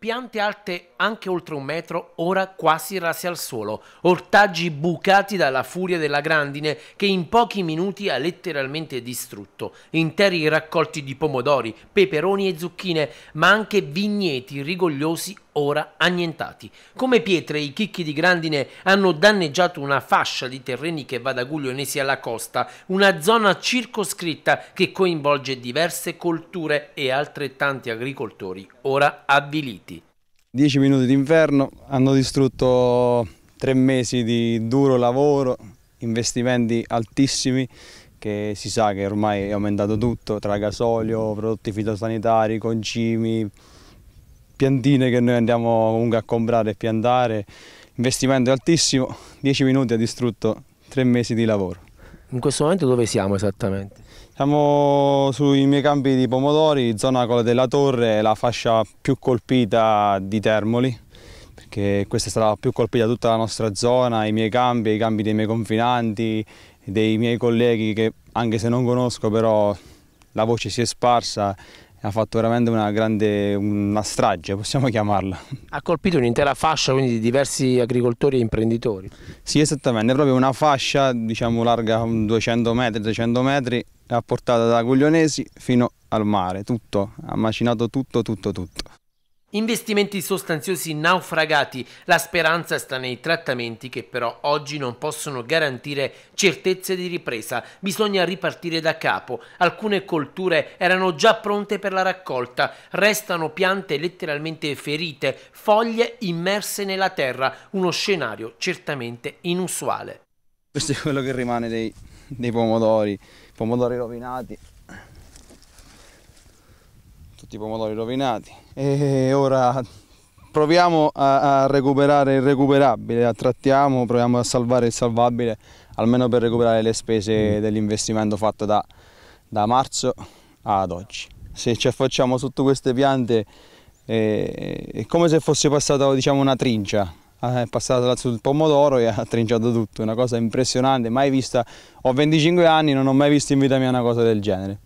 Piante alte anche oltre un metro, ora quasi rase al suolo, ortaggi bucati dalla furia della grandine che in pochi minuti ha letteralmente distrutto, interi raccolti di pomodori, peperoni e zucchine, ma anche vigneti rigogliosi ora annientati. Come pietre i chicchi di grandine hanno danneggiato una fascia di terreni che va da Guglionesi alla costa, una zona circoscritta che coinvolge diverse colture e altrettanti agricoltori, ora avviliti. Dieci minuti d'inferno hanno distrutto tre mesi di duro lavoro, investimenti altissimi che si sa che ormai è aumentato tutto tra gasolio, prodotti fitosanitari, concimi, piantine che noi andiamo comunque a comprare e piantare, investimento altissimo, 10 minuti ha distrutto 3 mesi di lavoro. In questo momento dove siamo esattamente? Siamo sui miei campi di pomodori, zona Cola della Torre, la fascia più colpita di Termoli, perché questa è stata la più colpita tutta la nostra zona, i miei campi, i campi dei miei confinanti, dei miei colleghi che anche se non conosco però la voce si è sparsa ha fatto veramente una grande una strage, possiamo chiamarla. Ha colpito un'intera fascia quindi di diversi agricoltori e imprenditori? Sì, esattamente, è proprio una fascia diciamo larga 200 metri, 300 metri, l'ha portata da Guglionesi fino al mare, tutto, ha macinato tutto, tutto, tutto. Investimenti sostanziosi naufragati, la speranza sta nei trattamenti che però oggi non possono garantire certezze di ripresa, bisogna ripartire da capo, alcune colture erano già pronte per la raccolta, restano piante letteralmente ferite, foglie immerse nella terra, uno scenario certamente inusuale. Questo è quello che rimane dei, dei pomodori, pomodori rovinati, tutti i pomodori rovinati e ora proviamo a, a recuperare il recuperabile, a trattiamo, proviamo a salvare il salvabile almeno per recuperare le spese dell'investimento fatto da, da, marzo ad oggi. Se ci affacciamo sotto queste piante eh, è come se fosse passata diciamo, una trincia, eh, è passata sul pomodoro e ha trinciato tutto, una cosa impressionante, mai vista, ho 25 anni, non ho mai visto in vita mia una cosa del genere.